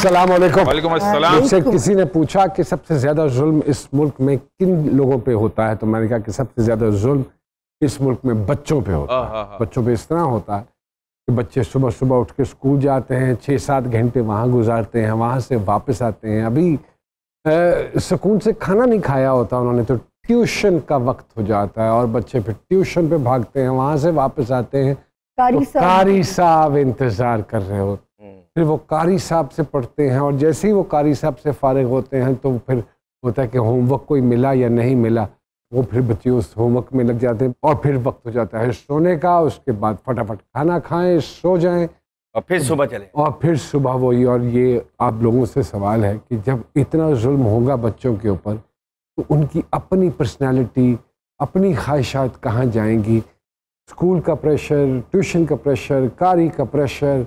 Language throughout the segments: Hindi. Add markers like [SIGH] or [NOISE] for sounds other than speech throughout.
अस्सलाम वालेकुम मुझसे किसी ने पूछा कि सबसे ज़्यादा जुल्म इस मुल्क में किन लोगों पे होता है तो मैंने कहा कि सबसे ज़्यादा जुल्म इस मुल्क में बच्चों पे होता है बच्चों पे इस तरह होता है कि बच्चे सुबह सुबह उठ के स्कूल जाते हैं छः सात घंटे वहाँ गुजारते हैं वहाँ से वापस आते हैं अभी सुकून से खाना नहीं खाया होता उन्होंने तो ट्यूशन का वक्त हो जाता है और बच्चे फिर ट्यूशन पे भागते हैं वहाँ से वापस आते हैं कारी तो साहब इंतज़ार कर रहे होते फिर वो कारी साहब से पढ़ते हैं और जैसे ही वो कारी साहब से फारग होते हैं तो फिर होता है कि होमवर्क कोई मिला या नहीं मिला वो फिर बच्चे उस होमवर्क में लग जाते हैं और फिर वक्त हो जाता है सोने का उसके बाद फटाफट खाना खाएं सो जाएं और फिर सुबह चले और फिर सुबह वही और ये आप लोगों से सवाल है कि जब इतना जुल्म होगा बच्चों के ऊपर तो उनकी अपनी पर्सनैलिटी अपनी ख्वाहिशात कहाँ जाएंगी स्कूल का प्रेशर ट्यूशन का प्रेशर कारी का प्रेशर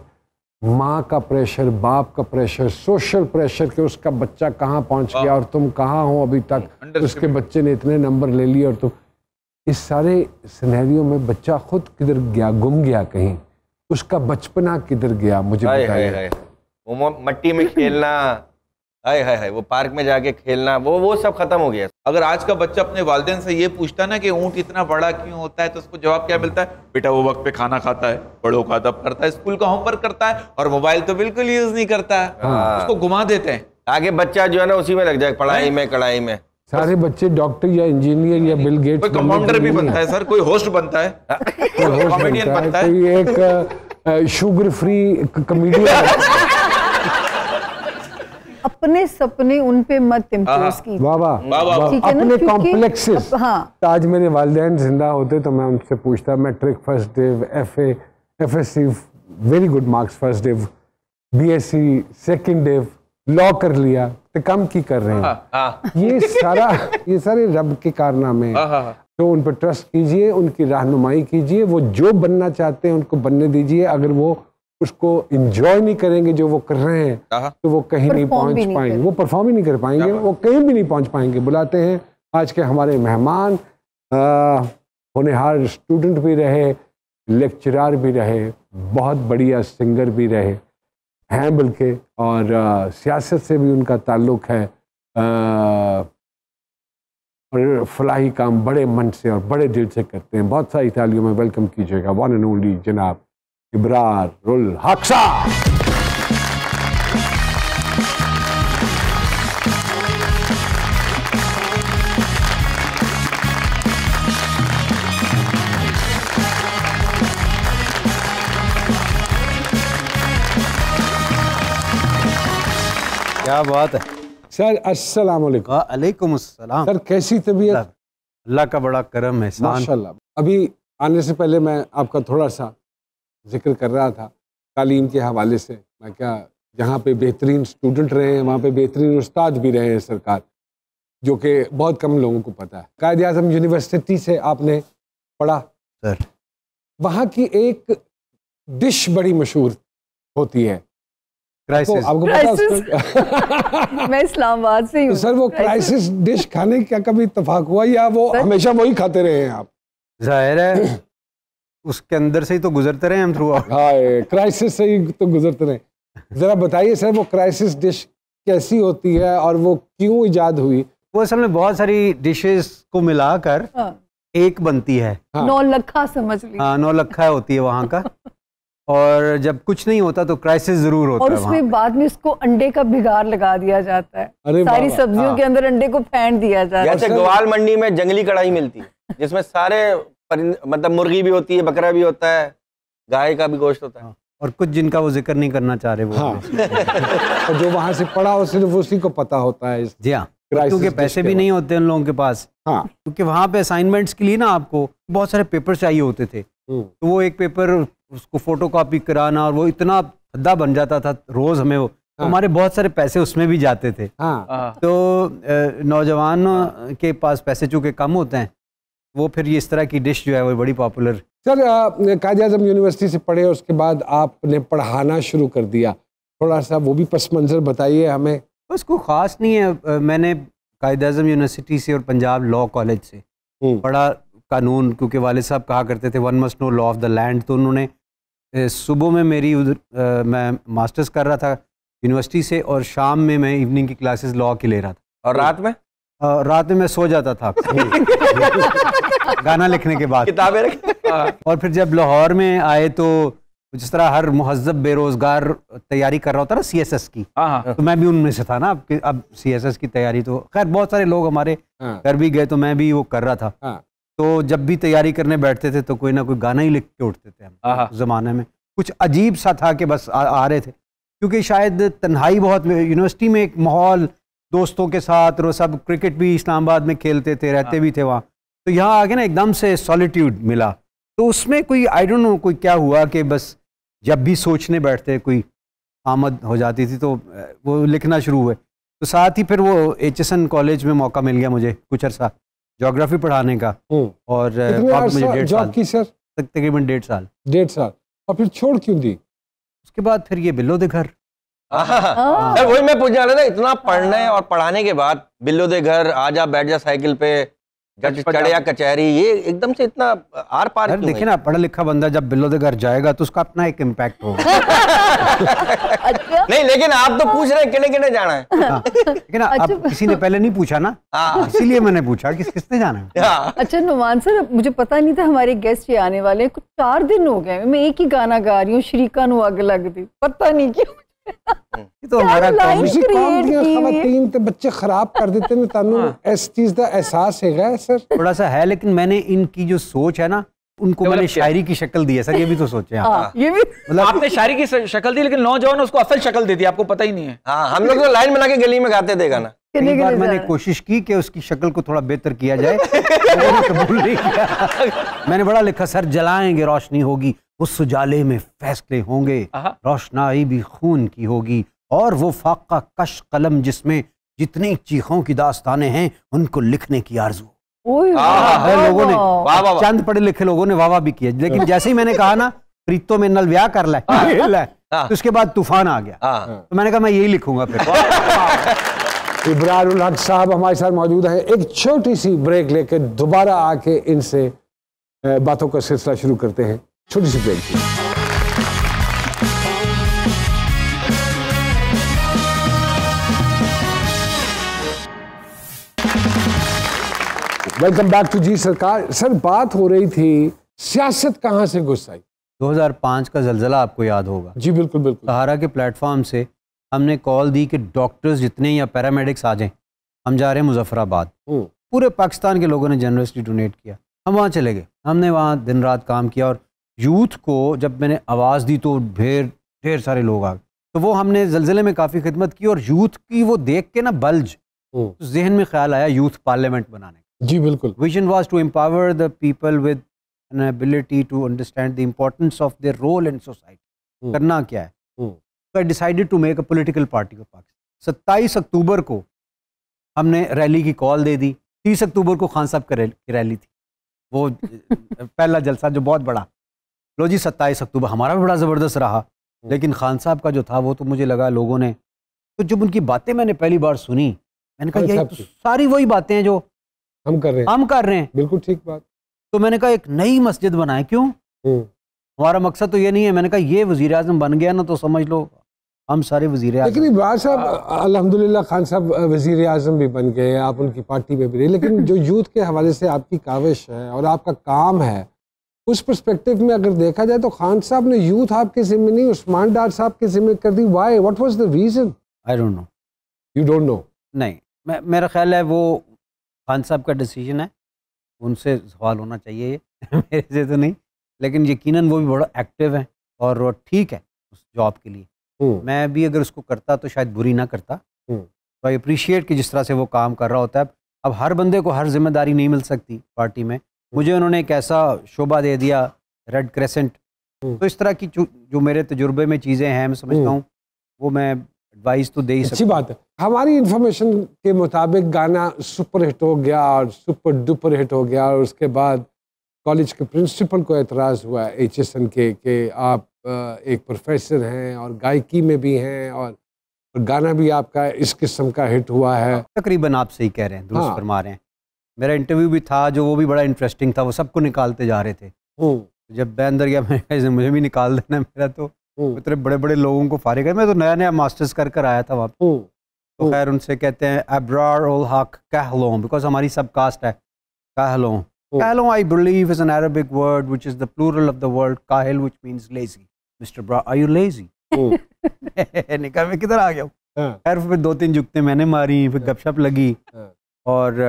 माँ का प्रेशर बाप का प्रेशर सोशल प्रेशर कि उसका बच्चा कहाँ पहुँच गया और तुम कहाँ हो अभी तक उसके बच्चे ने इतने नंबर ले लिए और तुम इस सारे सिनेरियो में बच्चा खुद किधर गया गुम गया कहीं उसका बचपना किधर गया मुझे बताइए मट्टी में खेलना हाय हाय हाय वो पार्क में जाके खेलना वो वो सब खत्म हो गया अगर आज का बच्चा अपने वालदेन से ये पूछता ना कि ऊँट इतना बड़ा क्यों होता है तो उसको जवाब क्या मिलता है बेटा वो वक्त पे खाना खाता है बड़ों का अदब करता है स्कूल का होमवर्क करता है और मोबाइल तो बिल्कुल यूज नहीं करता है हाँ। उसको घुमा देते हैं आगे बच्चा जो है ना उसी में लग जाए पढ़ाई में कढ़ाई में सारे बच्चे डॉक्टर या इंजीनियर या बिल गेट्स कोई कंपाउंडर भी बनता है सर कोई होस्ट बनता है हाँ। कोई होस्ट बनता है कोई एक शुगर फ्री कॉमेडियन अपने सपने उन पे मत इम्पोज हाँ, हाँ। कीजिए अपने कॉम्प्लेक्सेस हाँ तो आज मेरे वालदेन जिंदा होते तो मैं उनसे पूछता matric first day F F S C very good marks first day B S C second day law कर लिया तो कम की कर रहे हैं हाँ, ये सारा ये सारे रब के कारनामे तो उन पर ट्रस्ट कीजिए उनकी रहनुमाई कीजिए वो जो बनना चाहते हैं उनको बनने दीजिए अगर वो उसको इंजॉय नहीं करेंगे जो वो कर रहे हैं तो वो कहीं नहीं पहुंच पाएंगे वो परफॉर्म ही नहीं कर पाएंगे वो कहीं भी नहीं पहुंच पाएंगे बुलाते हैं आज के हमारे मेहमान होनेहार स्टूडेंट भी रहे लेक्चरार भी रहे बहुत बढ़िया सिंगर भी रहे हैं बल्कि और सियासत से भी उनका ताल्लुक है और फलाही काम बड़े मन से और बड़े दिल से करते हैं बहुत सारी तालियों में वेलकम कीजिएगा वन एंड ओनली जनाब इब्रारुल हक्सा क्या बात है सर अस्सलाम वालेकुम अस्सलाम सर कैसी तबीयत अल्लाह का बड़ा करम है माशाल्लाह अभी आने से पहले मैं आपका थोड़ा सा जिक्र कर रहा था तालीम के हवाले से मैं क्या जहाँ पे बेहतरीन स्टूडेंट रहे हैं वहाँ पे बेहतरीन उस्ताद भी रहे हैं सरकार जो कि बहुत कम लोगों को पता है कायद अजम यूनिवर्सिटी से आपने पढ़ा सर वहाँ की एक डिश बड़ी मशहूर होती है तो आपको पता मैं इस्लामाबाद से हूँ तो सर वो क्राइसिस डिश खाने का कभी इतफाक हुआ या वो हमेशा वही खाते रहे हैं आप जाहिर है उसके अंदर से ही तो गुजरते रहे हम थ्रू हाँ क्राइसिस से ही तो गुजरते रहे ज़रा बताइए सर वो क्राइसिस डिश कैसी होती है और वो क्यों ईजाद हुई वो असल में बहुत सारी डिशेस को मिलाकर हाँ। एक बनती है हाँ। नौ लखा समझ ली हाँ नौ लखा होती है वहाँ का और जब कुछ नहीं होता तो क्राइसिस जरूर होता और है उसमें बाद में इसको अंडे का बिगाड़ लगा दिया जाता है अरे सारी सब्जियों हाँ। के अंदर अंडे को फेंट दिया जाता है ग्वाल मंडी में जंगली कढ़ाई मिलती है जिसमें सारे मतलब मुर्गी भी होती है बकरा भी होता है गाय का भी गोश्त होता है हाँ, और कुछ जिनका वो जिक्र नहीं करना चाह रहे वो हाँ। [LAUGHS] और जो वहां से पड़ा हो सिर्फ उसी को पता होता है जी हाँ क्योंकि पैसे भी नहीं होते उन लोगों के पास हाँ क्योंकि वहां पे असाइनमेंट्स के लिए ना आपको बहुत सारे पेपर चाहिए होते थे हम्म। तो वो एक पेपर उसको फोटो कॉपी कराना और वो इतना हद्दा बन जाता था रोज हमें वो हाँ। तो हमारे बहुत सारे पैसे उसमें भी जाते थे हाँ।, हाँ। तो नौजवान के पास पैसे चूंकि कम होते हैं वो फिर ये इस तरह की डिश जो है वो बड़ी पॉपुलर सर कायद अजम यूनिवर्सिटी से पढ़े उसके बाद आपने पढ़ाना शुरू कर दिया थोड़ा सा वो भी पस मंज़र बताइए हमें बस कोई ख़ास नहीं है मैंने कायद अजम यूनिवर्सिटी से और पंजाब लॉ कॉलेज से हम्म। पढ़ा कानून क्योंकि वाले साहब कहा करते थे one must know law of the land तो उन्होंने सुबह में मेरी उधर मैं मास्टर्स कर रहा था यूनिवर्सिटी से और शाम में मैं इवनिंग की क्लासेस लॉ की ले रहा था और रात में रात में मैं सो जाता था गाना लिखने के बाद किताबें हाँ। और फिर जब लाहौर में आए तो जिस तरह हर महजब बेरोजगार तैयारी कर रहा होता ना सी एस एस की हाँ, हाँ। तो मैं भी उनमें से था ना अब अब सी एस एस की तैयारी तो खैर बहुत सारे लोग हमारे घर भी गए तो मैं भी वो कर रहा था तो जब भी तैयारी करने बैठते थे तो कोई ना कोई गाना ही लिख के उठते थे हम जमाने में कुछ अजीब सा था कि बस आ, आ रहे थे क्योंकि शायद तन्हाई बहुत यूनिवर्सिटी में एक माहौल दोस्तों के साथ वो सब क्रिकेट भी इस्लामाबाद में खेलते थे रहते हाँ। भी थे वहाँ तो यहाँ आके ना एकदम से सॉलिट्यूड मिला तो उसमें कोई आई डोंट नो कोई क्या हुआ कि बस जब भी सोचने बैठते कोई आमद हो जाती थी तो वो लिखना शुरू हुए तो साथ ही फिर वो एच कॉलेज में मौका मिल गया मुझे कुछ अरसा जोग्राफी पढ़ाने का और मुझे डेढ़ साल की सर तक तकरीबन डेढ़ साल डेढ़ साल और फिर छोड़ क्यों दी उसके बाद फिर ये बिलो दे घर सर वही मैं पूछने वाला था इतना पढ़ने हाँ। और पढ़ाने के बाद बिल्लो दे घर आ जा बैठ जा साइकिल पे जज कचहरी ये एकदम से इतना आर पार देखिए ना पढ़ा लिखा बंदा जब बिल्लो दे घर जाएगा तो उसका अपना एक इम्पैक्ट होगा [LAUGHS] अच्छा। नहीं लेकिन आप तो पूछ रहे हैं किने किने जाना है हाँ, लेकिन अच्छा? आप किसी ने पहले नहीं पूछा ना हाँ। इसीलिए मैंने पूछा कि किसने जाना है अच्छा नुमान सर मुझे पता नहीं था हमारे गेस्ट ये आने वाले कुछ चार दिन हो गए मैं एक ही गाना गा रही हूँ श्रीकानू आग लग दी पता नहीं क्यों तो हाँ। इनकी जो सोच है ना उनको मैंने शायरी की शक्ल दी सर ये भी तो सोचे हाँ, मतलब आपने शायरी की शक्ल दी लेकिन नौजवान उसको असल शक्ल दे दी आपको पता ही नहीं है हाँ हम लोग तो लाइन बना के गली में गाते देगा ना बार मैंने कोशिश की कि उसकी शक्ल को थोड़ा बेहतर किया जाए [LAUGHS] कबूल नहीं किया [LAUGHS] मैंने बड़ा लिखा सर जलाएंगे रोशनी होगी उस उजाले में फैसले होंगे रोशनाई भी खून की होगी और वो फाका कश कलम जिसमें जितनी चीखों की दास्तानें हैं उनको लिखने की आरजू लोगों ने चंद पढ़े लिखे लोगों ने वाह भी किया लेकिन हाँ। जैसे ही मैंने कहा ना प्रीतो में नल व्याह कर ला हाँ। हाँ। तो उसके बाद तूफान आ गया तो मैंने कहा मैं यही लिखूंगा फिर इब्रारुल हक साहब हमारे साथ मौजूद हैं एक छोटी सी ब्रेक लेकर दोबारा आके इनसे बातों का सिलसिला शुरू करते हैं छोटी सी break welcome back to G Sarkar sir बात हो रही थी सियासत कहाँ से घुस आई 2005 का जलजला आपको याद होगा जी बिल्कुल बिल्कुल सहारा के प्लेटफॉर्म से हमने कॉल दी कि डॉक्टर्स जितने या पैरामेडिक्स आ जाएं हम जा रहे हैं मुजफ्फराबाद हम्म। पूरे पाकिस्तान के लोगों ने जनरसली डोनेट किया हम वहाँ चले गए हमने वहाँ दिन रात काम किया और यूथ को जब मैंने आवाज़ दी तो ढेर ढेर सारे लोग आ गए तो वो हमने जलजिले में काफ़ी खिदमत की और यूथ की वो देख के ना बल्ज तो हम्म। जहन में ख्याल आया यूथ पार्लियामेंट बनाने का जी बिल्कुल vision was to empower the people with an ability to understand the importance of the role in society करना क्या है तो I decided to make a political party of Pakistan सत्ताईस अक्टूबर को हमने रैली की कॉल दे दी तीस अक्टूबर को खान साहब की रैली थी वो पहला जलसा जो बहुत बड़ा लो जी सत्ताईस अक्टूबर हमारा भी बड़ा ज़बरदस्त रहा हम्म। लेकिन खान साहब का जो था वो तो मुझे लगा लोगों ने तो जब उनकी बातें मैंने पहली बार सुनी मैंने कहा यही तो सारी वही बातें हैं जो हम कर रहे हैं हम कर रहे हैं बिल्कुल ठीक बात तो मैंने कहा एक नई मस्जिद बनाए क्यों हम्म। हमारा मकसद तो ये नहीं है मैंने कहा ये वजी अजम बन गया ना तो समझ लो हम सारे वजीर लेकिन इमरान साहब अलहमदिल्ला खान साहब वजीर अजम भी बन गए आप उनकी पार्टी में भी रहे लेकिन जो यूथ के हवाले से आपकी काविश है और आपका काम है उस परस्पेक्टिव में अगर देखा जाए तो खान साहब ने यूथ आपके जिम्मे नहीं उस्मान डार साहब के जिम्मे कर दी why what was the reason I don't know you don't know नहीं मेरा ख्याल है वो खान साहब का डिसीजन है उनसे सवाल होना चाहिए [LAUGHS] मेरे से तो नहीं लेकिन यकीनन वो भी बड़ा एक्टिव है और ठीक है उस जॉब के लिए हम्म। मैं भी अगर उसको करता तो शायद बुरी ना करता हम्म। तो आई अप्रिशिएट कि जिस तरह से वो काम कर रहा होता है अब हर बंदे को हर जिम्मेदारी नहीं मिल सकती पार्टी में मुझे उन्होंने एक ऐसा शोभा दे दिया रेड क्रेसेंट हम्म। तो इस तरह की जो मेरे तजुर्बे में चीज़ें हैं मैं समझता हम्म। हूँ वो मैं एडवाइस तो दे ही अच्छी बात है हमारी इन्फॉर्मेशन के मुताबिक गाना सुपर हिट हो गया और सुपर डुपर हिट हो गया और उसके बाद कॉलेज के प्रिंसिपल को एतराज़ हुआ एच एस एन के कि आप एक प्रोफेसर हैं और गायकी में भी हैं और गाना भी आपका इस किस्म का हिट हुआ है तकरीबन आप सही कह रहे हैं दुरुस्त हाँ, फरमा रहे हैं मेरा इंटरव्यू भी था जो वो भी बड़ा इंटरेस्टिंग था वो सबको निकालते जा रहे थे हम्म। जब मैं अंदर गया मैंने मुझे भी निकाल देना मेरा तो इतने हम्म। बड़े बड़े लोगों को फारे गए मैं तो नया नया मास्टर्स कर कर आया था वहाँ पर हम्म। तो खैर उनसे कहते हैं अब्रार उल हक कहलों बिकॉज हमारी सब कास्ट है Kahlon Kahlon I believe is an Arabic word which is the plural of the world काहिल विच मीन्स लेजी मिस्टर ब्रा आर यू लेजी निकाह मैं किधर आ गया हूँ हाँ। खैर फिर दो तीन जुगते मैंने मारी फिर हाँ। गपशप लगी हाँ। और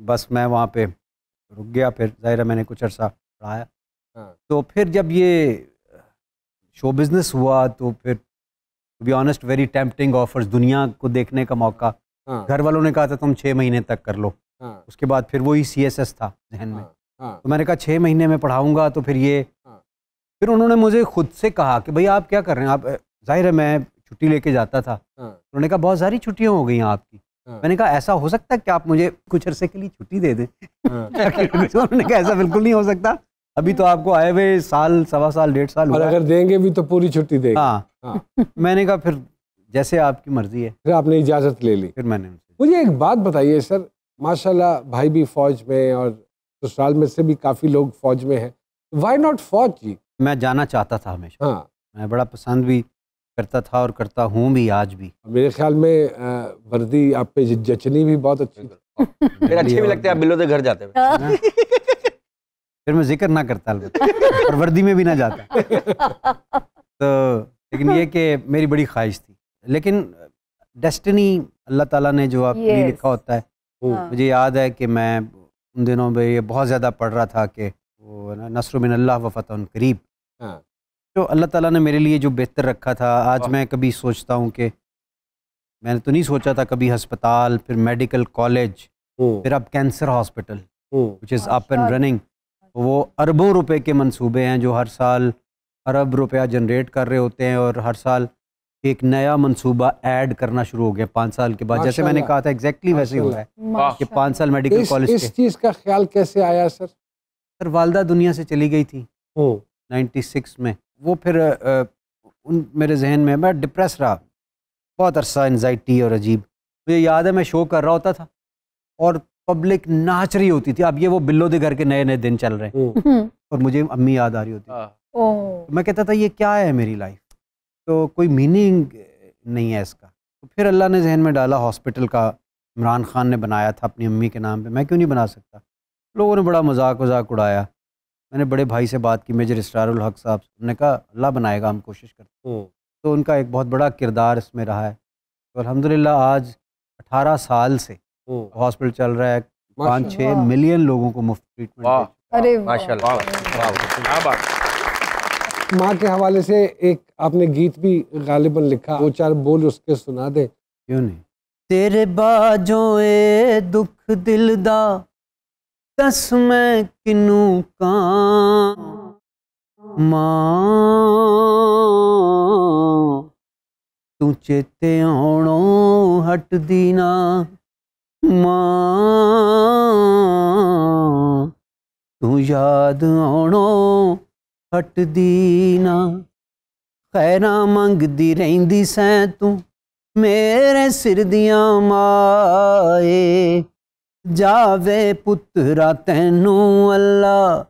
बस मैं वहाँ पे रुक गया फिर ज़ाहिर है मैंने कुछ अर्सा पढ़ाया हाँ। तो फिर जब ये शो बिज़नेस हुआ तो फिर to be honest very tempting offers दुनिया को देखने का मौका हाँ। घर वालों ने कहा था तुम छः महीने तक कर लो हाँ। उसके बाद फिर वही सी एस एस था जहन में हाँ, हाँ। तो मैंने कहा छः महीने में पढ़ाऊँगा तो फिर ये हाँ। फिर उन्होंने मुझे खुद से कहा कि भाई आप क्या कर रहे हैं आप जाहिर है मैं छुट्टी लेके जाता था उन्होंने कहा बहुत सारी छुट्टियाँ हो गई आपकी हाँ। मैंने कहा ऐसा हो सकता है कि आप मुझे कुछ अरसे के लिए छुट्टी दे दें हाँ। [LAUGHS] उन्होंने कहा ऐसा बिल्कुल नहीं हो सकता अभी तो आपको आए हुए साल सवा साल डेढ़ साल और अगर देंगे भी तो पूरी छुट्टी देंगे हाँ, हाँ। [LAUGHS] मैंने कहा फिर जैसे आपकी मर्जी है फिर आपने इजाज़त ले ली फिर मैंने मुझे एक बात बताइए सर माशाल्लाह भाई भी फौज में और ससुराल में से भी काफ़ी लोग फौज में हैं वाई नॉट फौज जी मैं जाना चाहता था हमेशा हाँ मैं बड़ा पसंद भी करता था और करता हूँ भी आज भी मेरे ख्याल में वर्दी आप पे जचनी भी बहुत अच्छी फिर अच्छे भी लगते हैं आप बिलो से घर जाते हाँ। [LAUGHS] फिर मैं जिक्र ना करता और वर्दी में भी ना जाता तो लेकिन ये कि मेरी बड़ी ख्वाहिश थी लेकिन डेस्टिनी अल्लाह ताला ने जो आप yes. लिखा होता है हम्म। हाँ। मुझे याद है कि मैं उन दिनों में ये बहुत ज़्यादा पढ़ रहा था कि वो नसर मिन अल्लाह व फ़तः करीब हाँ। जो तो अल्लाह ताला ने मेरे लिए जो बेहतर रखा था आज मैं कभी सोचता हूँ कि मैंने तो नहीं सोचा था कभी हस्पताल फिर मेडिकल कॉलेज हम्म। फिर अब cancer hospital which is up and running वो अरबों रुपए के मंसूबे हैं जो हर साल अरब रुपया जनरेट कर रहे होते हैं और हर साल एक नया मंसूबा ऐड करना शुरू हो गया पाँच साल के बाद जैसे मैंने कहा था एग्जैक्टली वैसे हुआ है कि पाँच साल मेडिकल कॉलेज इस चीज़ का ख्याल कैसे आया सर सर वालदा दुनिया से चली गई थी हम्म। 96 में वो फिर आ, उन मेरे जहन में मैं डिप्रेस रहा बहुत अरसा एनजाइटी और अजीब मुझे याद है मैं शो कर रहा होता था और पब्लिक नाच रही होती थी अब ये वो बिल्लो दे घर के नए नए दिन चल रहे हैं हम्म। हम्म। और मुझे अम्मी याद आ रही होती थी हाँ। तो मैं कहता था ये क्या है मेरी लाइफ तो कोई मीनिंग नहीं है इसका तो फिर अल्लाह ने जहन में डाला हॉस्पिटल का इमरान खान ने बनाया था अपनी अम्मी के नाम पे मैं क्यों नहीं बना सकता लोगों ने बड़ा मजाक वजाक उड़ाया मैंने बड़े भाई से बात की मेजर इसरारुल हक साहब उन्होंने कहा अल्लाह बनाएगा हम कोशिश करते हैं हम्म। तो उनका एक बहुत बड़ा किरदार इसमें रहा है तो अलहमदिल्ला आज अठारह साल से हम्म। हॉस्पिटल चल रहा है पाँच छः मिलियन लोगों को मुफ्त ट्रीटमेंट अरे माँ के हवाले से एक आपने गीत भी गालिबन लिखा दो चार बोल उसके सुना दे क्यों नहीं तेरे बाजों ए दुख दिल दा ਤਸਮੈ ਮੈਂ ਕਿਨੂੰ ਕਾਂ ਮਾਂ ਤੂੰ ਚੇਤੇ ਆਉਣੋਂ ਹਟਦੀ ਨਾ ਮਾਂ ਤੂੰ ਯਾਦ ਆਉਣੋਂ ਹਟਦੀ ਨਾ ਖੈਰਾ ਮੰਗਦੀ ਰਹਿੰਦੀ ਸੈਂ ਤੂੰ ਮੇਰੇ ਸਿਰ ਦੀਆਂ ਮਾਏ ਜਾਵੇ ਪੁੱਤਰਾ ਤੈਨੂੰ ਅੱਲਾ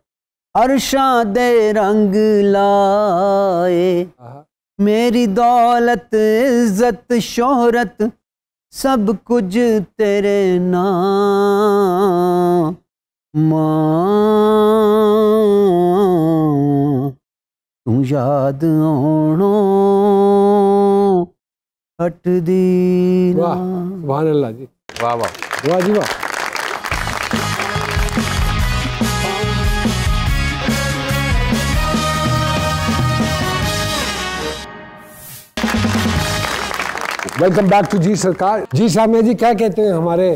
ਅਰਸ਼ਾਂ ਦੇ ਰੰਗ ਲਾਏ ਮੇਰੀ ਦੌਲਤ ਇੱਜ਼ਤ ਸ਼ੋਹਰਤ ਸਭ ਕੁਝ ਤੇਰੇ ਨਾਮ ਮਾਂ ਤੂੰ ਯਾਦ ਆਉਣੋਂ ਹਟਦੀ ਨਾ ਵਾਹ ਸੁਭਾਨ ਅੱਲਾ ਜੀ ਵਾਹ ਵਾਹ ਵਾਹ ਜੀ ਵਾਹ वेलकम बैक टू जी सरकार जी सामिया जी क्या कहते हैं हमारे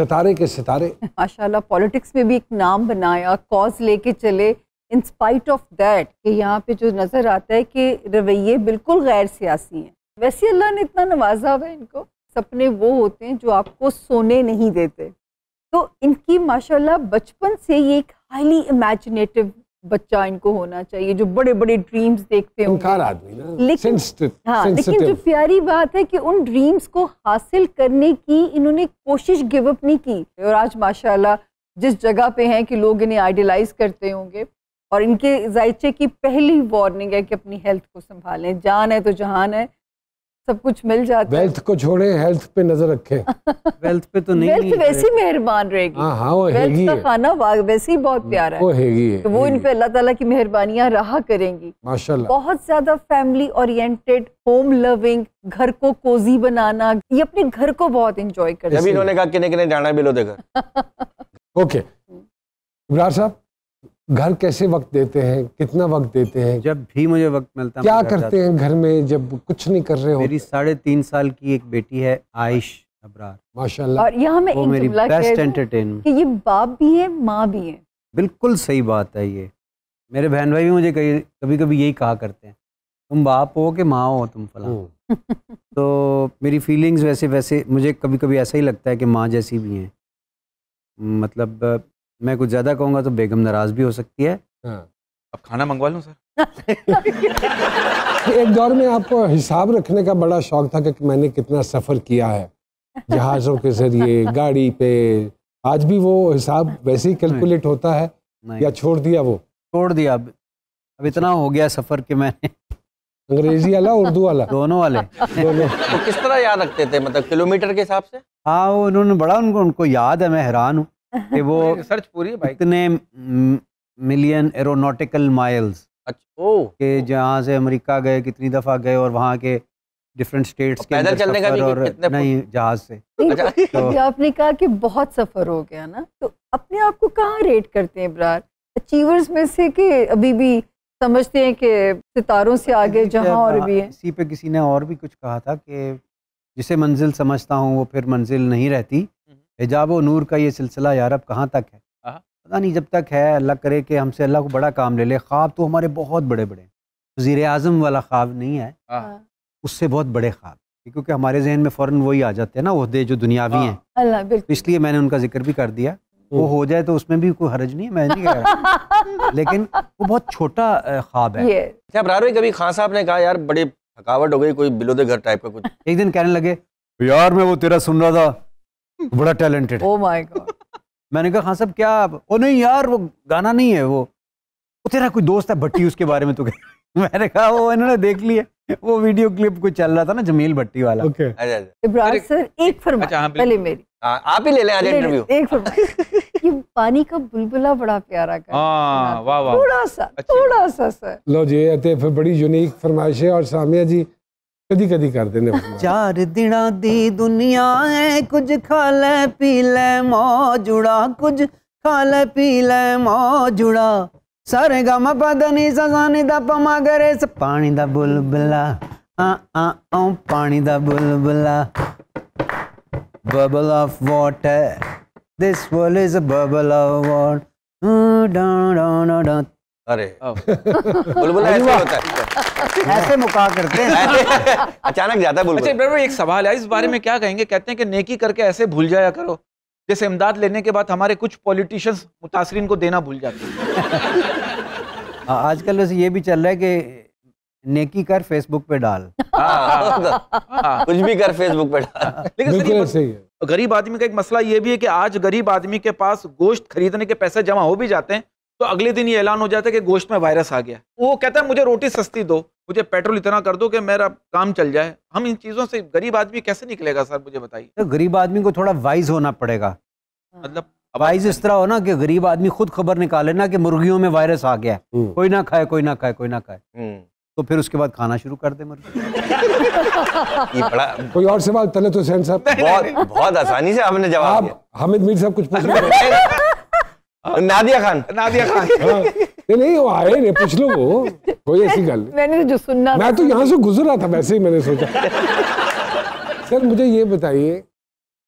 सितारे के सितारे माशाल्लाह पॉलिटिक्स में भी एक नाम बनाया कॉज लेके चले इन स्पाइट ऑफ दैट कि यहाँ पे जो नज़र आता है कि रवैये बिल्कुल गैर सियासी हैं वैसे अल्लाह ने इतना नवाजा हुआ इनको सपने वो होते हैं जो आपको सोने नहीं देते तो इनकी माशाल्लाह बचपन से ये एक हाईली इमेजिनेटिव बच्चा इनको होना चाहिए जो बड़े बड़े ड्रीम्स देखते हैं आदमी ना लेकिन sensitive, हाँ sensitive. लेकिन जो प्यारी बात है कि उन ड्रीम्स को हासिल करने की इन्होंने कोशिश गिव अप नहीं की और आज माशाल्लाह जिस जगह पे हैं कि लोग इन्हें आइडियलाइज करते होंगे और इनके जायचे की पहली वार्निंग है कि अपनी हेल्थ को संभालें जान है तो जहान है सब कुछ मिल जाता वेल्थ को छोड़े हेल्थ पे नजर रखे वेल्थ [LAUGHS] पे तो नहीं वेल्थ वैसी मेहरबान रहेगी हाँ हाँ वो हेगी का खाना वाग वैसे ही बहुत प्यारा वो हैगी है तो वो इन पे अल्लाह ताला की मेहरबानियां रहा करेंगी माशाल्लाह बहुत ज्यादा फैमिली ओरिएंटेड होम लविंग घर को कोजी बनाना ये अपने घर को बहुत इंजॉय करते हैं इन्होंने कहा किने जाना भी लो देखा ओके इमरान साहब घर कैसे वक्त देते हैं कितना वक्त देते हैं जब भी मुझे वक्त मिलता है क्या करते हैं घर में जब कुछ नहीं कर रहे हो मेरी साढ़े तीन साल की एक बेटी है आयश अब्रार माशाल्लाह और यहाँ मैं मेरी बेस्ट एंटरटेनमेंट ये बाप भी है माँ भी है बिल्कुल सही बात है ये मेरे बहन भाई भी मुझे कहीं कभी कभी यही कहा करते हैं तुम बाप हो कि माँ हो तुम फला हम्म। [LAUGHS] तो मेरी फीलिंग्स वैसे वैसे मुझे कभी कभी ऐसा ही लगता है कि माँ जैसी भी हैं मतलब मैं कुछ ज़्यादा कहूँगा तो बेगम नाराज़ भी हो सकती है हाँ। अब खाना मंगवा लू सर [LAUGHS] एक दौर में आपको हिसाब रखने का बड़ा शौक था कि मैंने कितना सफ़र किया है जहाज़ों के ज़रिए गाड़ी पे आज भी वो हिसाब वैसे ही कैलकुलेट होता है या छोड़ दिया वो छोड़ दिया अब अब इतना हो गया सफ़र कि मैंने [LAUGHS] अंग्रेजी वाला उर्दू वाला दोनों वाले दोनों तो किस तरह याद रखते थे मतलब किलोमीटर के हिसाब से हाँ वो उन्होंने बड़ा उनको उनको याद है मैं हैरान हूँ कि वो रिसर्च पूरी भाई इतने मिलियन एरोनॉटिकल माइल्स अच्छा ओ के जहाँ से अमेरिका गए कितनी दफ़ा गए और वहाँ के डिफरेंट स्टेट्स के पैदल चलने का भी और कितने नहीं जहाज से अच्छा तो आपने कहा कि बहुत सफ़र हो गया ना तो अपने आप को कहाँ रेट करते हैं इब्रार अचीवर्स में से कि अभी भी समझते हैं कि सितारों से आगे जहाँ और भी है इसी पे किसी ने और भी कुछ कहा था कि जिसे मंजिल समझता हूँ वो फिर मंजिल नहीं रहती हम्म। हिजाब व नूर का ये सिलसिला यार अब कहाँ तक है पता नहीं जब तक है अल्लाह करे कि हमसे अल्लाह को बड़ा काम ले ले ख्वाब तो हमारे बहुत बड़े बड़े वजीर आजम वाला ख्वाब नहीं है हाँ। हाँ। उससे बहुत बड़े ख्वाब क्योंकि हमारे जहन में फ़ौरन वही आ जाते हैं ना उहदे जो दुनियावी हाँ। हैं तो इसलिए मैंने उनका जिक्र भी कर दिया वो हो जाए तो उसमें भी कोई हरज नहीं है मैं नहीं कह रहा [LAUGHS] लेकिन वो बहुत छोटा ख्वाब है क्या बरार कभी खान साहब ने कहा यार बड़ी थकावट हो गई कोई बिलोदे घर टाइप का कुछ एक दिन कहने लगे यार मैं वो तेरा सुन रहा था बड़ा टैलेंटेड oh [LAUGHS] मैंने कहा खान हाँ साहब क्या ओ नहीं यार वो गाना नहीं है वो वो तेरा कोई दोस्त है भट्टी उसके बारे में तो [LAUGHS] मैंने कहा वो इन्होंने देख लिया वो वीडियो क्लिप कुछ चल रहा था ना जमील भट्टी वाला ओके अच्छा, अच्छा। इब्राहिम सर एक फरमा अच्छा, हाँ, पहले मेरी हाँ, आप ही ले लें आज इंटरव्यू एक फरमाइश ये पानी का बुलबुला बड़ा प्यारा कर वाह वाह थोड़ा सा अच्छा। थोड़ा सा सर लो जी ये तो बड़ी यूनिक फरमाइश है और सामिया जी ਕਦੀ ਕਦੀ ਕਰ ਦਿੰਦੇ ਚਾਰ ਦਿਨਾਂ ਦੀ ਦੁਨੀਆ ਐ ਕੁਝ ਖਾ ਲੈ ਪੀ ਲੈ ਮੋ ਜੁੜਾ ਕੁਝ ਖਾ ਲੈ ਪੀ ਲੈ ਮੋ ਜੁੜਾ ਸਾਰੇ ਗਮ ਪਦਨੀ ਸਜ਼ਾਨੀ ਦਾ ਪਮਾ ਗਰੇ ਸ ਪਾਣੀ ਦਾ ਬੁਲਬਲਾ ਆ ਆ ਆ ਪਾਣੀ ਦਾ ਬੁਲਬਲਾ bubble of water. This world is a bubble of water. अरे बुलबुल ऐसे होता है ऐसे हाँ। मुका करते हैं [LAUGHS] अचानक जाता है अच्छा ब्रदर एक सवाल है इस बारे में क्या कहेंगे कहते हैं कि नेकी करके ऐसे भूल जाया करो जैसे इमदाद लेने के बाद हमारे कुछ पॉलिटिशियंस मुतासरीन को देना भूल जाते हैं हाँ। [LAUGHS] आजकल वैसे ये भी चल रहा है कि नेकी कर फेसबुक पे डाल हाँ। कुछ भी कर फेसबुक पे डाल लेकिन गरीब आदमी का एक मसला ये भी है कि आज गरीब आदमी के पास गोश्त खरीदने के पैसे जमा हो भी जाते हैं तो अगले दिन ये ऐलान हो जाता है कि गोश्त में वायरस आ गया वो कहता है मुझे रोटी सस्ती दो मुझे पेट्रोल इतना कर दो कि मेरा काम चल जाए हम इन चीज़ों से गरीब आदमी कैसे निकलेगा सर मुझे बताइए तो गरीब आदमी को थोड़ा वाइज होना पड़ेगा हाँ। मतलब वाइज इस तरह हो ना कि गरीब आदमी खुद खबर निकाले ना कि मुर्गियों में वायरस आ गया हम्म। कोई ना खाए कोई ना खाए कोई ना खाए हम्म। तो फिर उसके बाद खाना शुरू कर दे [LAUGHS] ये बड़ा कोई और सवाल तलत तो हुसैन साहब बहुत बहुत आसानी से आपने जवाब हमिद मीर साहब कुछ पूछ रहे [LAUGHS] नादिया खान नादिया खान हाँ। नहीं नहीं वो आए नहीं पूछ लो वो कोई ऐसी [LAUGHS] गल मैंने तो जो सुनना मैं तो यहाँ से गुजर रहा था वैसे ही मैंने सोचा [LAUGHS] सर मुझे ये बताइए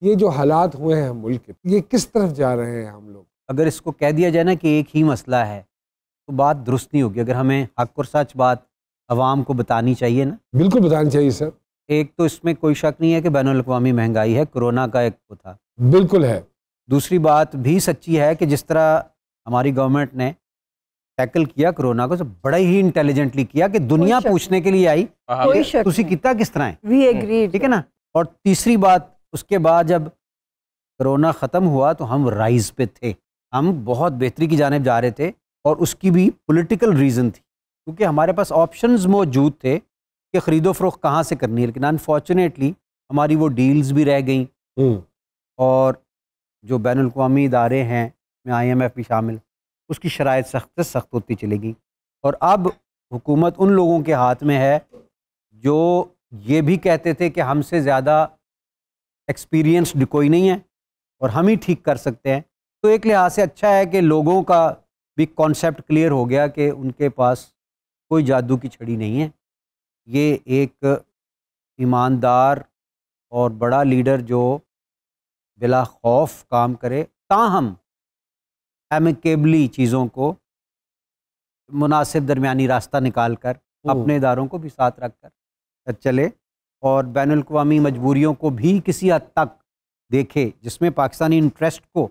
ये जो हालात हुए हैं मुल्क के ये किस तरफ जा रहे हैं हम लोग अगर इसको कह दिया जाए ना कि एक ही मसला है तो बात दुरुस्त नहीं होगी अगर हमें हक और सच बात आवाम को बतानी चाहिए ना बिल्कुल बतानी चाहिए सर एक तो इसमें कोई शक नहीं है कि बैन अवी महंगाई है कोरोना का एक वो था बिल्कुल है दूसरी बात भी सच्ची है कि जिस तरह हमारी गवर्नमेंट ने टैकल किया कोरोना को तो बड़ा ही इंटेलिजेंटली किया कि दुनिया पूछने के लिए आई हाँ। तुम किता किस तरह वी एग्री ठीक है ना और तीसरी बात उसके बाद जब कोरोना ख़त्म हुआ तो हम राइज पे थे हम बहुत बेहतरी की जानब जा रहे थे और उसकी भी पॉलिटिकल रीज़न थी क्योंकि हमारे पास ऑप्शंस मौजूद थे कि ख़रीदो फरोख कहाँ से करनी है लेकिन अनफॉर्चुनेटली हमारी वो डील्स भी रह गई हम्म। और जो बैन अवी इदारे हैं में आई एम एफ़ भी शामिल उसकी शराइ सख्त से सख्त होती चलेगी और अब हुकूमत उन लोगों के हाथ में है जो ये भी कहते थे कि हमसे ज़्यादा एक्सपीरियंसड कोई नहीं है और हम ही ठीक कर सकते हैं तो एक लिहाज से अच्छा है कि लोगों का भी कॉन्सेप्ट क्लियर हो गया कि उनके पास कोई जादू की छड़ी नहीं है ये एक ईमानदार और बड़ा लीडर जो बिला खौफ काम करे ताहम एमिकेबली चीज़ों को मुनासिब दरमिया रास्ता निकाल कर अपने इदारों को भी साथ रख कर चले और बैन अवी मजबूरीों को भी किसी हद तक देखे जिसमें पाकिस्तानी इंटरेस्ट को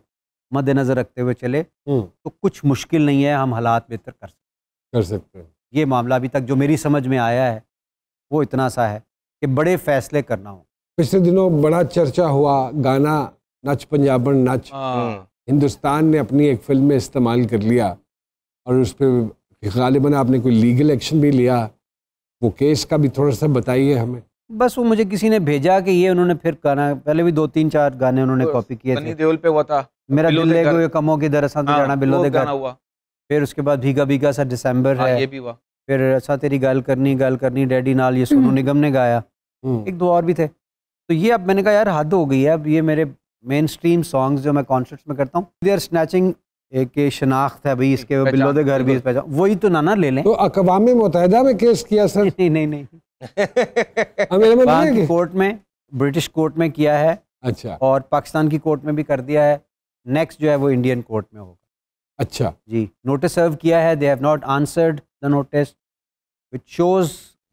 मद्देनजर रखते हुए चले तो कुछ मुश्किल नहीं है हम हालात बेहतर कर सकते कर सकते हैं ये मामला अभी तक जो मेरी समझ में आया है वो इतना सा है कि बड़े फैसले करना हो पिछले दिनों बड़ा चर्चा हुआ गाना नच पंजाबन नच हाँ। हिंदुस्तान ने अपनी एक फिल्म में इस्तेमाल कर लिया और उस पर गालिबा आपने कोई लीगल एक्शन भी लिया वो केस का भी थोड़ा सा बताइए हमें बस वो मुझे किसी ने भेजा कि ये उन्होंने फिर गाना पहले भी दो तीन चार गाने उन्होंने कॉपी किए थे देवल पे हुआ था मेरा दिल ले गए कमो की दरअसल तो जाना बिलो दे गाना हुआ फिर उसके बाद भीगा भीगा सा दिसंबर हाँ, है ये भी हुआ फिर ऐसा तेरी गाल करनी गाल करनी डैडी नाल ये सोनू निगम ने गाया हम्म। एक दो और भी थे तो ये अब मैंने कहा यार हद हो गई है अब ये मेरे मेन स्ट्रीम सॉन्ग्स जो मैं कॉन्सर्ट्स में करता हूँ देर स्नैचिंग एक शनाख्त है भाई hmm, इसके बिल्लो दे घर भी पहचान वही तो नाना ले लें तो अकवाम मुतहदा में केस किया सर नहीं नहीं नहीं [LAUGHS] कोर्ट में ब्रिटिश कोर्ट में किया है अच्छा और पाकिस्तान की कोर्ट में भी कर दिया है नेक्स्ट जो है वो इंडियन कोर्ट में होगा अच्छा जी नोटिस सर्व किया है they have not answered the notice which shows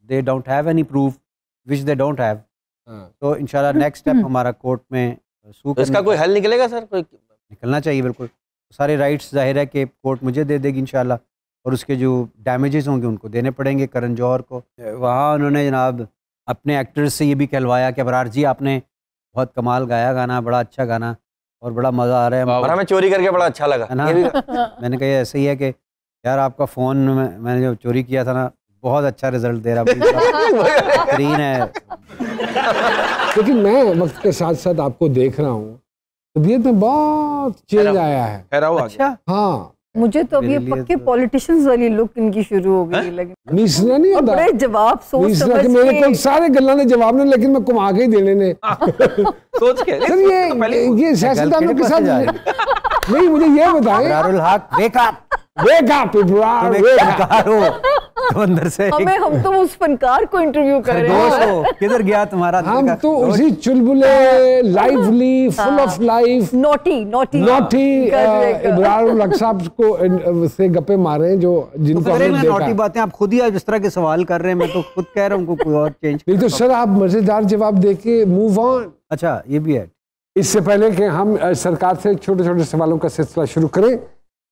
they don't have any proof which they don't have तो inshallah नेक्स्ट स्टेप hmm. हमारा कोर्ट में तो इसका कोई हल निकलेगा सर कोई निकलना चाहिए बिल्कुल सारे राइट्स जाहिर है कि कोर्ट मुझे दे देगी इन और उसके जो डैमेजेस होंगे उनको देने पड़ेंगे करण जौहर को वहाँ उन्होंने जनाब अपने एक्टर्स से ये भी कहलवाया कि अबरार जी आपने बहुत कमाल गाया गाना बड़ा अच्छा गाना और बड़ा मज़ा आ रहा है और हमें चोरी करके बड़ा अच्छा लगा ना [LAUGHS] मैंने कहा ऐसे ही है कि यार आपका फ़ोन मैंने जो चोरी किया था ना बहुत अच्छा रिजल्ट दे रहा [LAUGHS] है क्योंकि मैं वक्त के साथ साथ आपको देख रहा हूँ तबीयत तो में बहुत चेंज आया है अच्छा हाँ मुझे तो अभी पक्के पॉलिटिशियंस तो- वाली लुक इनकी शुरू हो गई लगी मिश्रा बड़े जवाब सोच समझ के मेरे को सारे गल्ला ने जवाब ने लेकिन मैं कुमा के ही देने ने हाँ, सोच के सर ये ये सियासतदानों के साथ नहीं मुझे ये बताएं बेकार वे ah, हो तो अंदर से हमें हम तो उस फनकार को इंटरव्यू कर रहे हैं किधर गया तुम्हारा हम तो उसी चुलबुले lively full of life Ibrar साहब को से गप्पे मारे जो तो जिनको हमने देखा नोटी बातें आप खुद ही आज इस तरह के सवाल कर रहे हैं मैं तो खुद कह रहा हूं कोई और चेंज तो सर आप मजेदार जवाब देके मूव ऑन अच्छा ये भी है इससे पहले कि हम सरकार से छोटे छोटे सवालों का सिलसिला शुरू करें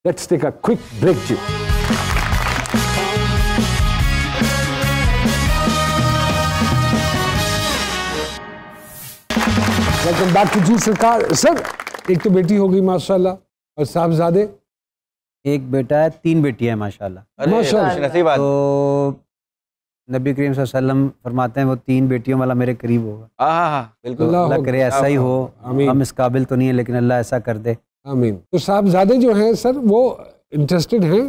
Let's take a quick break, Jim. Welcome back to G Sarkar sir एक तो बेटी हो गई माशाल्लाह और साहबजादे एक बेटा है तीन बेटियां हैं माशाल्लाह तो माशाल्लाह तो नबी करीम वसल्लम फरमाते हैं वो तीन बेटियों वाला मेरे करीब होगा बिल्कुल अल्लाह करे ऐसा ही हो हम इस काबिल तो नहीं है लेकिन अल्लाह ऐसा कर दे आमीन तो साहबजादे जो हैं सर वो इंटरेस्टेड हैं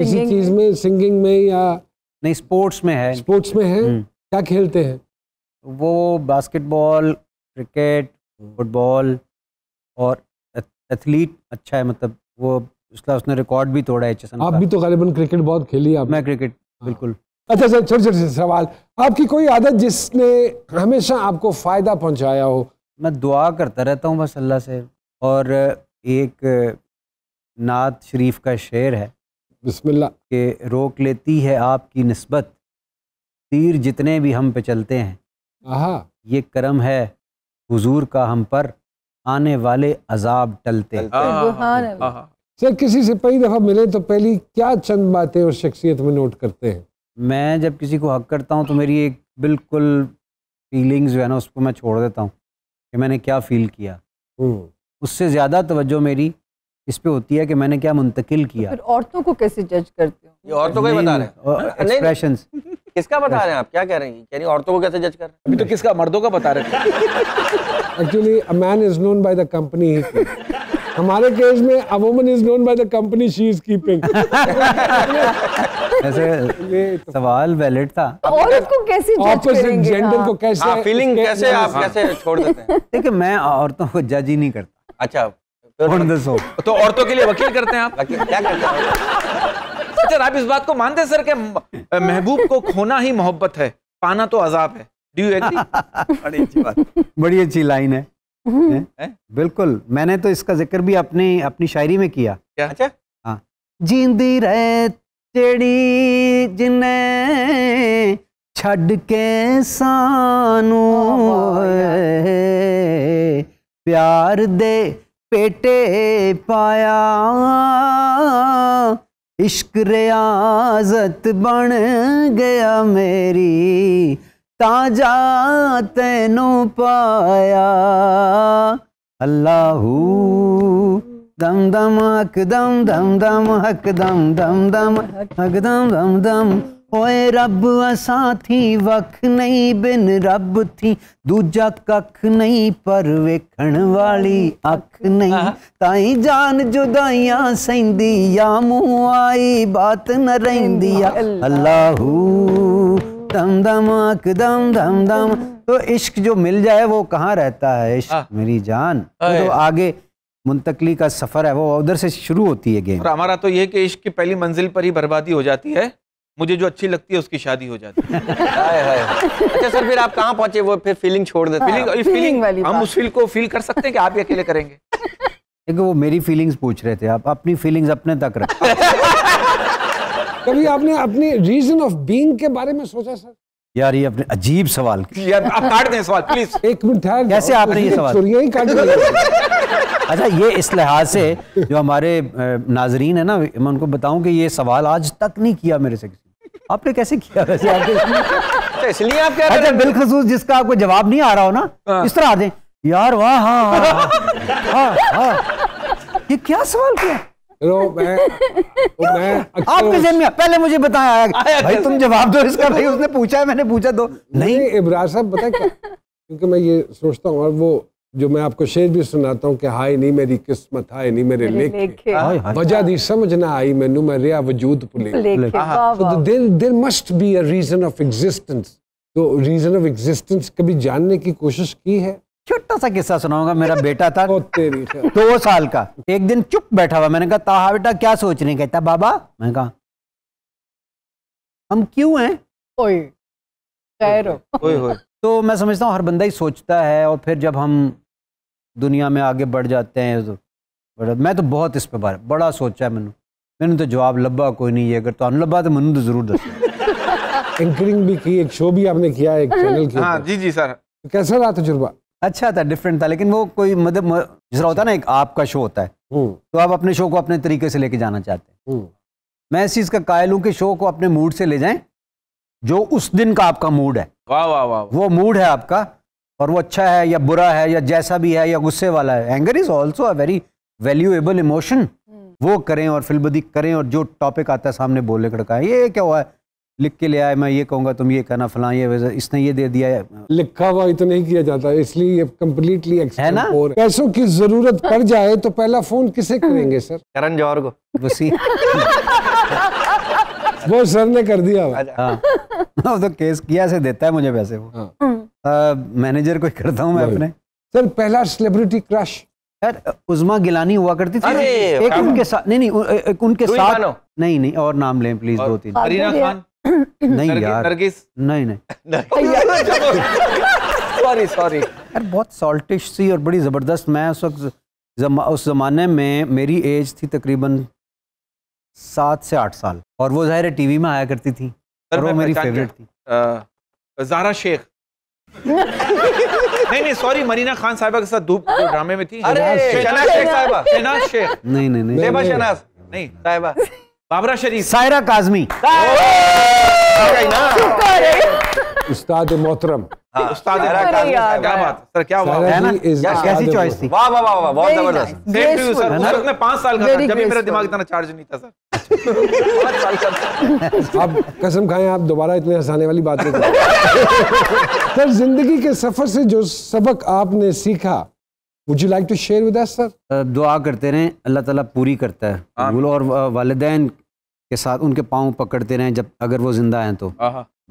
किसी चीज में सिंगिंग में या नहीं स्पोर्ट्स में है स्पोर्ट्स में है हम्म। क्या खेलते हैं वो बास्केटबॉल क्रिकेट फुटबॉल और एथलीट अच्छा है मतलब वो उसका उसने रिकॉर्ड भी तोड़ा है चसन आप भी तो गालिबन क्रिकेट बहुत खेली आप मैं क्रिकेट हाँ। बिल्कुल अच्छा सर छोटे छोटे सवाल आपकी कोई आदत जिसने हमेशा आपको फ़ायदा पहुंचाया हो मैं दुआ करता रहता हूँ बस अल्लाह से और एक नात शरीफ का शेर है बिस्मिल्लाह के रोक लेती है आपकी नस्बत तीर जितने भी हम पे चलते हैं ये करम है हुजूर का हम पर आने वाले अजाब टलते हैं सर किसी से पहली दफ़ा मिले तो पहली क्या चंद बातें और शख्सियत में नोट करते हैं मैं जब किसी को हक करता हूँ तो मेरी एक बिल्कुल फीलिंग्स जो है ना उसको मैं छोड़ देता हूँ कि मैंने क्या फील किया हम्म। उससे ज़्यादा तवज्जो मेरी इस पे होती है कि मैंने क्या मुंतकिल किया फिर औरतों को कैसे जज करते हो ये औरतों का ही बता रहे हैं एक्सप्रेशन किसका बता रहे हैं आप क्या कह रहे हैं यानी औरतों को कैसे जज कर रहे हैं अभी तो किसका मर्दों का बता रहे थे actually a man is known by the company हमारे केस में a woman is known by the company she is keeping ऐसे तो- सवाल वैलिड था तो और उसको कैसे जज करेंगे जेंडर को कैसे फीलिंग हाँ। हाँ, कैसे आप हाँ। कैसे छोड़ देते हैं [LAUGHS] देखिए मैं औरतों को जज ही नहीं करता अच्छा तो, तो-, तो, औरतों के लिए वकील करते हैं आप क्या करते हैं सर तो आप इस बात को मानते सर कि महबूब को खोना ही मोहब्बत है पाना तो अजाब है डू एग्री [LAUGHS] बड़ी अच्छी बात बड़ी अच्छी लाइन है हम्म। बिल्कुल मैंने तो इसका जिक्र भी अपनी अपनी शायरी में किया क्या अच्छा हाँ जिंदी रहे ਜਿਹੜੀ जिन्ने छड़ के सानू प्यार दे पेटे पाया इश्क रियाजत बन गया मेरी ताजा तेनो पाया अल्लाह दम दम हक दम दम दम हक दम दम दम हक दम दम दम ਓਏ रब असा थी वख नहीं बिन रब थी दूजा कख नहीं पर वेखण वाली अख नहीं हाँ, हाँ। ताई जान ਜੁਦਾਈਆਂ ਸੈਂਦੀ या मुंह आई बात न रहंदी ਆ दम दम अक दम दम दम तो इश्क जो मिल जाए वो कहाँ रहता है इश्क आ, हाँ। मेरी जान तो आगे मुंतकली का सफर है वो उधर से शुरू होती है गेम हमारा तो ये कि इश्क की पहली मंजिल पर ही बर्बादी हो जाती है मुझे जो अच्छी लगती है उसकी शादी हो जाती है [LAUGHS] हाय हाय अच्छा सर फिर आप कहाँ पहुंचे वो फिर फीलिंग छोड़ देते फीलिंग, फीलिंग, फीलिंग वाली हम उस फील को फील कर सकते हैं कि आप ही अकेले करेंगे [LAUGHS] देखो वो मेरी फीलिंग्स पूछ रहे थे आप अपनी फीलिंग्स अपने तक रख [LAUGHS] कभी आपने अपने रीजन ऑफ बीइंग के बारे में सोचा सर यार ये अपने अजीब सवाल यार आप काट दें सवाल प्लीज एक मिनट ठहर कैसे आपने ये सवाल यही काट दिया अच्छा ये इस लिहाज से जो हमारे नाजरीन है ना मैं उनको बताऊं कि ये सवाल आज तक नहीं किया मेरे से आपने कैसे किया वैसे आपके अच्छा, इसलिए आप कह रहे अच्छा बिलखसूस जिसका आपको जवाब नहीं आ रहा हो ना हाँ। इस तरह आ दें यार वाह हाँ हाँ, हाँ हाँ हाँ ये क्या सवाल किया रो मैं तो मैं आपके जेब में पहले मुझे बताया आया भाई तुम जवाब दो इसका भाई उसने पूछा है मैंने पूछा दो नहीं इब्राहिम साहब पता क्या क्योंकि मैं ये सोचता हूँ और वो जो मैं आपको शेर भी सुनाता हूँ कि हाय नहीं मेरी किस्मत हाय नहीं मेरे लेखे हाँ, हाँ, हाँ। वजह दी समझ ना आई मैनू मैं रिया वजूद there there must be a reason of existence तो रीजन ऑफ एग्जिस्टेंस कभी जानने की कोशिश की है छोटा सा किस्सा सुनाऊंगा मेरा बेटा था [LAUGHS] दो साल का एक दिन चुप बैठा हुआ मैंने कहा ताहा बेटा क्या सोच रहे कहता बाबा मैं कहा हम क्यों हैं ओए तो मैं समझता हूँ हर बंदा ही सोचता है और फिर जब हम दुनिया में आगे बढ़ जाते हैं तो बड़ा मैं तो बहुत इस पर बारे बड़ा सोचा है मैंने मैंने तो जवाब लब्बा कोई नहीं है अगर तो लब्बा तो मैंने तो जरूर दस एंकरिंग भी की एक शो भी आपने किया एक चैनल किया हाँ जी जी सर कैसा रहा तजुर्बा अच्छा था डिफरेंट था लेकिन वो कोई मतलब जिस होता है ना एक आपका शो होता है हम्म। तो आप अपने शो को अपने तरीके से लेके जाना चाहते हैं हम्म। मैं इस चीज़ का कायल हूँ कि शो को अपने मूड से ले जाएं जो उस दिन का आपका मूड है वाह वाह वाह वो मूड है आपका और वो अच्छा है या बुरा है या जैसा भी है या गुस्से वाला है anger is also a very valuable emotion वो करें और फिल्बदी करें और जो टॉपिक आता है सामने बोले खड़काएं ये क्या हुआ है लिख के ले आए मैं ये कहूँगा तुम ये कहना फलां ये वैसे इसने ये दे दिया है लिखा हुआ तो नहीं किया जाता इसलिए ये कम्प्लीटली है ना पैसों की जरूरत [LAUGHS] पड़ जाए तो पहला फोन किसे करेंगे सर करण जौहर को वो [LAUGHS] सर ने कर दिया हाँ। [LAUGHS] तो केस किया से देता है मुझे पैसे वो हाँ। हम्म। मैनेजर को करता हूँ मैं अपने सर पहला सेलिब्रिटी क्रश यार उजमा गिलानी हुआ करती थी एक उनके साथ नहीं नहीं एक उनके साथ नहीं नहीं और नाम लें प्लीज दो तीन अरीना खान नहीं यार नरगिस नहीं नहीं सॉरी सॉरी यार बहुत सॉल्टिश सी और बड़ी ज़बरदस्त मैं उस वक्त जमा, उस ज़माने में मेरी एज थी तकरीबन सात से आठ साल और वो ज़ाहिर है टीवी में आया करती थी और वो मेरी फेवरेट थी जारा शेख नहीं नहीं सॉरी मरीना खान साहिबा के साथ धूप ड्रामे में थी अरे शेख साहबा शेख नहीं नहीं नहीं लेबा नहीं बाबरा शरीफ सायरा काजमी उस्ताद मोहतरम आप दोबारा इतने हंसाने वाली बात नहीं [LAUGHS] सर जिंदगी के सफर से जो सबक आपने सीखा would you like to share with sir दुआ करते रहे अल्लाह ताला पूरी करता है और वालदेन के साथ उनके पाँव पकड़ते रहे जब अगर वो जिंदा हैं तो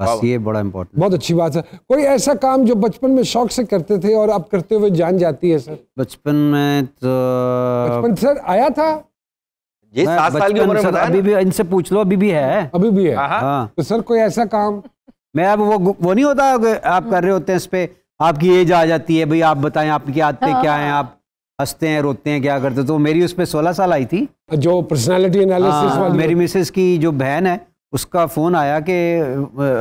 बस ये बड़ा इम्पोर्टेंट बहुत अच्छी बात है कोई ऐसा काम जो बचपन में शौक से करते थे और अब करते हुए जान जाती है सर बचपन में तो बचपन सर आया था ये सात साल की उम्र में अभी भी इनसे पूछ लो अभी भी है अभी भी है हाँ।, हाँ।, हाँ। तो सर कोई ऐसा काम मैं अब वो वो नहीं होता आप कर रहे होते हैं इस पे आपकी एज आ जाती है भाई आप बताएं आपकी आदतें हाँ। क्या हैं आप हंसते हैं रोते हैं क्या करते तो मेरी उस पर सोलह साल आई थी जो पर्सनैलिटी हाँ, मेरी मिसेस की जो बहन है उसका फ़ोन आया कि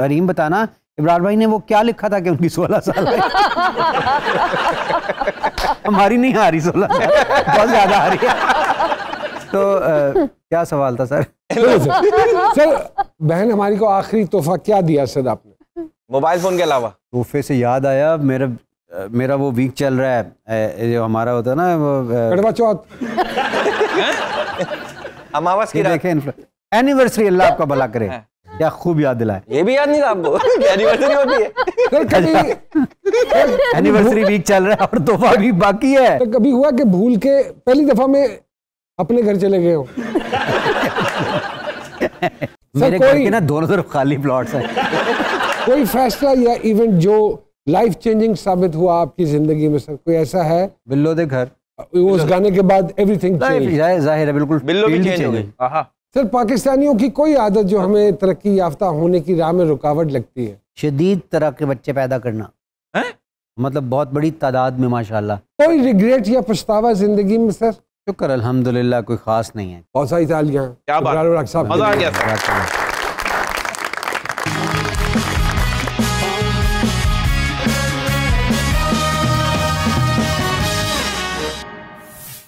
अरीम बताना इमरान भाई ने वो क्या लिखा था कि उनकी सोलह साल हमारी नहीं हारी सोलह साल बहुत ज़्यादा हारी तो आ, क्या सवाल था सर सर बहन हमारी को आखिरी तोहफा क्या दिया सर आपने मोबाइल फ़ोन के अलावा तोहफे से याद आया मेरा मेरा वो वीक चल रहा है जो हमारा होता है ना वो कड़वा चौथ हाँ? अमावस की देखें एनिवर्सरी अल्लाह आपका भला करे हाँ। क्या खूब याद दिलाए ये भी याद नहीं था आपको एनिवर्सरी होती है एनिवर्सरी वीक [LAUGHS] चल रहा है और तोहफा भी बाकी है तो कभी हुआ कि भूल के पहली दफा में अपने घर चले गए हो [LAUGHS] मेरे घर के ना दोनों तरफ खाली प्लॉट्स हैं कोई फैसला या इवेंट जो लाइफ चेंजिंग साबित हुआ आपकी जिंदगी में सर कोई ऐसा है बिल्लो दे घर उस गाने के बाद एवरीथिंग चेंज जाहिर है बिल्कुल बिल्लो भी चेंज हो गई सर पाकिस्तानियों की कोई आदत जो हमें तरक्की याफ्ता होने की राह में रुकावट लगती है शदीद तरह के बच्चे पैदा करना है मतलब बहुत बड़ी तादाद में माशा कोई रिग्रेट या पछतावा जिंदगी में सर शुक्र अलहमदुल्ला कोई खास नहीं है बहुत सारी तालियाँ क्या बात साहब मजा आ गया